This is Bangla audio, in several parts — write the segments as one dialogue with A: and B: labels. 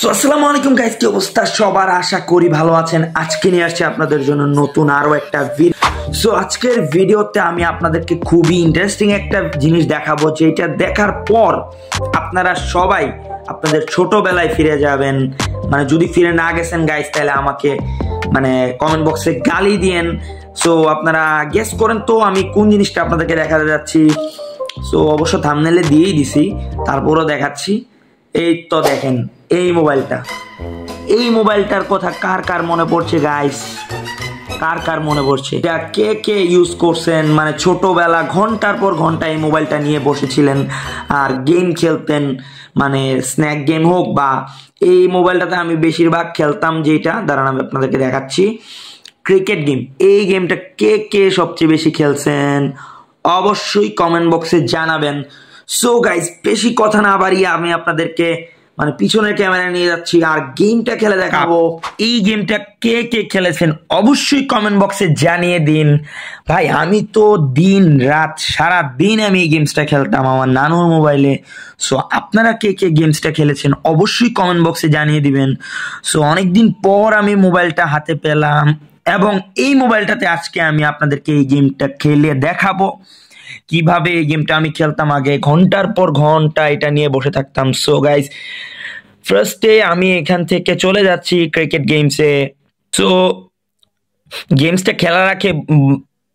A: সো আসসালামু আলাইকুম গাইস কি অবস্থা সবার আশা করি ভালো আছেন আজকে নিয়ে আসছি আপনাদের জন্য নতুন আরও একটা ভিডিও সো আজকের ভিডিওতে আমি আপনাদেরকে খুবই ইন্টারেস্টিং একটা জিনিস দেখাবো যে এটা দেখার পর আপনারা সবাই আপনাদের ছোটোবেলায় ফিরে যাবেন মানে যদি ফিরে না গেছেন গাইস তাহলে আমাকে মানে কমেন্ট বক্সে গালি দিয়েন সো আপনারা গেস করেন তো আমি কোন জিনিসটা আপনাদেরকে দেখাতে যাচ্ছি সো অবশ্য থামনেলে দিয়েই দিছি তারপরও দেখাচ্ছি এই তো দেখেন এই মোবাইলটা এই মোবাইলটার কথা কার কার মনে পড়ছে গাইস কার কার মনে পড়ছে এটা কে কে ইউজ করছেন মানে ছোটবেলা ঘন্টার পর ঘন্টা এই মোবাইলটা নিয়ে বসেছিলেন আর গেম খেলতেন মানে স্ন্যাক গেম হোক বা এই মোবাইলটাতে আমি বেশিরভাগ খেলতাম যেটা দাঁড়ান আমি আপনাদেরকে দেখাচ্ছি ক্রিকেট গেম এই গেমটা কে কে সবচেয়ে বেশি খেলছেন অবশ্যই কমেন্ট বক্সে জানাবেন সো গাইজ বেশি কথা না বাড়িয়ে আমি আপনাদেরকে মানে পিছনের ক্যামেরা নিয়ে যাচ্ছি আর গেমটা খেলে দেখাবো এই গেমটা কে কে খেলেছেন অবশ্যই কমেন্ট বক্সে জানিয়ে দিন ভাই আমি তো দিন রাত সারা দিন আমি এই গেমসটা খেলতাম আমার নানুর মোবাইলে সো আপনারা কে কে গেমসটা খেলেছেন অবশ্যই কমেন্ট বক্সে জানিয়ে দিবেন সো অনেকদিন পর আমি মোবাইলটা হাতে পেলাম এবং এই মোবাইলটাতে আজকে আমি আপনাদেরকে এই গেমটা খেলে দেখাবো কিভাবে এই গেমটা আমি খেলতাম আগে ঘন্টার পর ঘন্টা এটা নিয়ে বসে থাকতাম সো গাইজ ফার্স্টে আমি এখান থেকে চলে যাচ্ছি ক্রিকেট গেমসে সো গেমসটা খেলার রাখে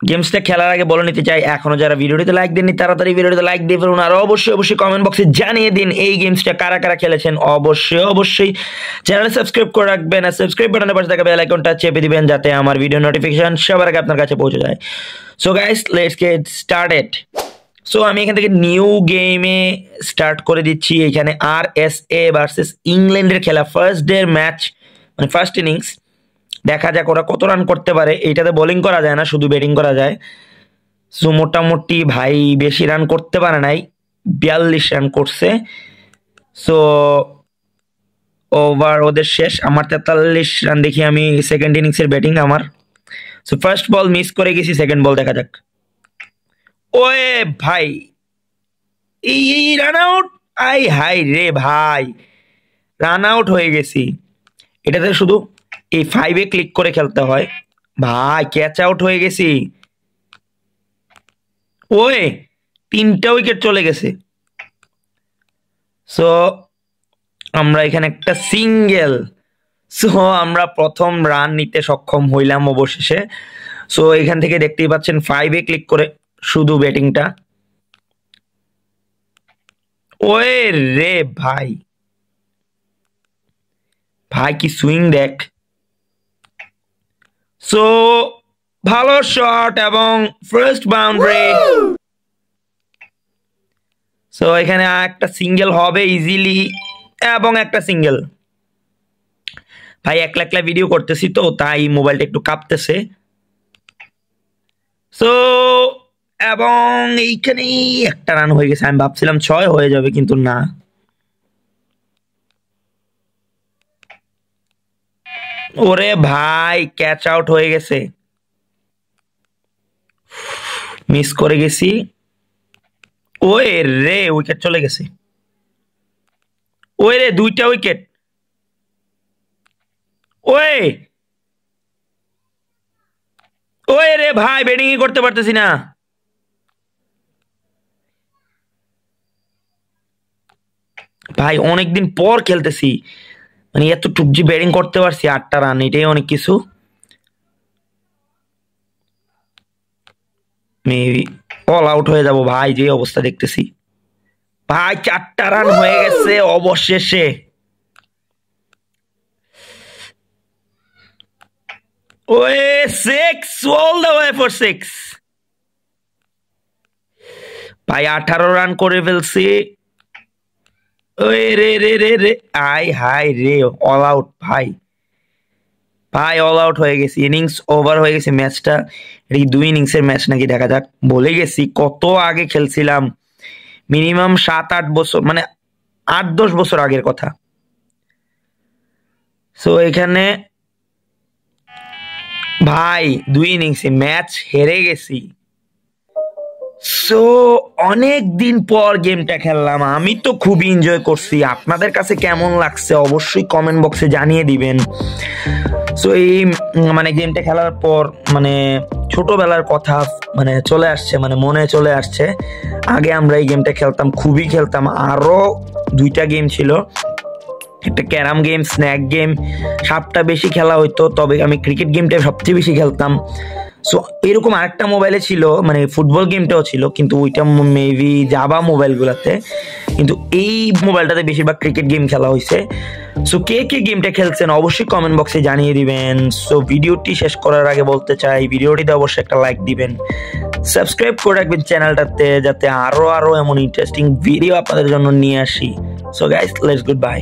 A: গেমসটা খেলার আগে বলে নিতে চাই এখনও যারা ভিডিওটিতে লাইক দেননি তাড়াতাড়ি ভিডিওটিতে লাইক দিয়ে ফেলুন আর অবশ্যই অবশ্যই কমেন্ট বক্সে জানিয়ে দিন এই গেমসটা কারা কারা খেলেছেন অবশ্যই অবশ্যই চ্যানেল সাবস্ক্রাইব করে রাখবেন আর সাবস্ক্রাইব বাটনের পাশে থাকা বেল আইকনটা চেপে দিবেন যাতে আমার ভিডিও নোটিফিকেশন সবার আগে আপনার কাছে পৌঁছে যায় so guys let's get started so আমি এখান থেকে নিউ গেমে স্টার্ট করে দিচ্ছি এখানে আর এস এ ভার্সেস ইংল্যান্ডের খেলা ফার্স্ট ডের ম্যাচ মানে ফার্স্ট ইনিংস দেখা যাক ওরা কত রান করতে পারে এইটাতে বোলিং করা যায় না শুধু ব্যাটিং করা যায় সো মোটামুটি ভাই বেশি রান করতে পারে নাই বিয়াল্লিশ রান করছে সো ওভার ওদের শেষ আমার তেতাল্লিশ রান দেখি আমি সেকেন্ড ইনিংসের ব্যাটিং আমার সো ফার্স্ট বল মিস করে গেছি সেকেন্ড বল দেখা যাক ওয়ে ভাই এই রান আউট আই হাই রে ভাই রান আউট হয়ে গেছি এটাতে শুধু এই ফাইভে ক্লিক করে খেলতে হয় ভাই ক্যাচ আউট হয়ে গেছি ওই তিনটা উইকেট চলে গেছে সো আমরা এখানে একটা সিঙ্গেল সো আমরা প্রথম রান নিতে সক্ষম হইলাম অবশেষে সো এখান থেকে দেখতেই পাচ্ছেন ফাইভে ক্লিক করে শুধু ব্যাটিংটা ওয়ে রে ভাই ভাই কি সুইং দেখ সো ভালো শট এবং ফার্স্ট বাউন্ডারি সো এখানে একটা সিঙ্গেল হবে ইজিলি এবং একটা সিঙ্গেল ভাই একলা একলা ভিডিও করতেছি তো তাই মোবাইলটা একটু কাঁপতেছে সো এবং এইখানেই একটা রান হয়ে গেছে আমি ভাবছিলাম ছয় হয়ে যাবে কিন্তু না ওরে ভাই ক্যাচ আউট হয়ে গেছে মিস করে গেছি ওই রে উইকেট চলে গেছে ওই রে দুইটা উইকেট ওই ওই রে ভাই ব্যাটিংই করতে পারতেছি না ভাই অনেকদিন পর খেলতেছি মানে এত টুপজি ব্যাটিং করতে পারছি আটটা রান এটাই অনেক কিছু মেবি অল আউট হয়ে যাব ভাই যে অবস্থা দেখতেছি ভাই চারটা রান হয়ে গেছে অবশেষে ওয়ে সিক্স অল ওয়ে সিক্স ভাই আঠারো রান করে ফেলছি ওই রে রে রে রে আই হাই রে অল আউট ভাই ভাই অল আউট হয়ে গেছি ইনিংস ওভার হয়ে গেছে ম্যাচটা এটি দুই ইনিংসের ম্যাচ নাকি দেখা যাক বলে গেছি কত আগে খেলছিলাম মিনিমাম সাত আট বছর মানে আট দশ বছর আগের কথা সো এখানে ভাই দুই ইনিংসে ম্যাচ হেরে গেছি সো অনেক দিন পর গেমটা খেললাম আমি তো খুবই এনজয় করছি আপনাদের কাছে কেমন লাগছে অবশ্যই কমেন্ট বক্সে জানিয়ে দিবেন সো এই মানে গেমটা খেলার পর মানে ছোটবেলার কথা মানে চলে আসছে মানে মনে চলে আসছে আগে আমরা এই গেমটা খেলতাম খুবই খেলতাম আরও দুইটা গেম ছিল একটা ক্যারাম গেম স্ন্যাক গেম সাপটা বেশি খেলা হতো তবে আমি ক্রিকেট গেমটা সবচেয়ে বেশি খেলতাম সো এরকম আরেকটা মোবাইলে ছিল মানে ফুটবল গেমটাও ছিল কিন্তু ওইটা মেবি যাবা মোবাইলগুলোতে কিন্তু এই মোবাইলটাতে বেশিরভাগ ক্রিকেট গেম খেলা হয়েছে সো কে কে গেমটা খেলছেন অবশ্যই কমেন্ট বক্সে জানিয়ে দিবেন সো ভিডিওটি শেষ করার আগে বলতে চাই ভিডিওটিতে অবশ্যই একটা লাইক দিবেন সাবস্ক্রাইব করে রাখবেন চ্যানেলটাতে যাতে আরও আরও এমন ইন্টারেস্টিং ভিডিও আপনাদের জন্য নিয়ে আসি so guys let's good by